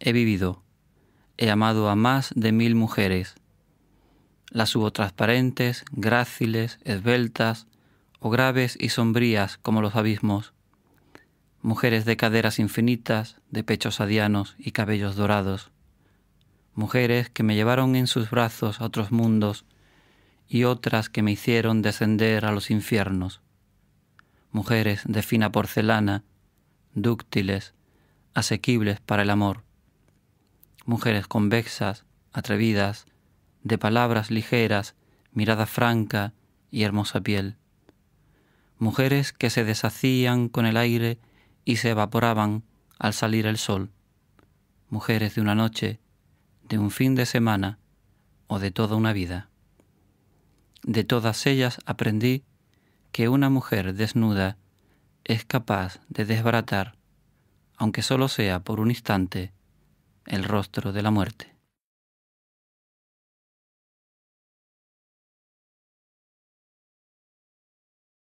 he vivido, he amado a más de mil mujeres. Las hubo transparentes, gráciles, esbeltas, o graves y sombrías como los abismos. Mujeres de caderas infinitas, de pechos adianos y cabellos dorados. Mujeres que me llevaron en sus brazos a otros mundos y otras que me hicieron descender a los infiernos. Mujeres de fina porcelana, dúctiles, asequibles para el amor mujeres convexas, atrevidas, de palabras ligeras, mirada franca y hermosa piel. Mujeres que se deshacían con el aire y se evaporaban al salir el sol. Mujeres de una noche, de un fin de semana o de toda una vida. De todas ellas aprendí que una mujer desnuda es capaz de desbaratar, aunque solo sea por un instante, el rostro de la muerte.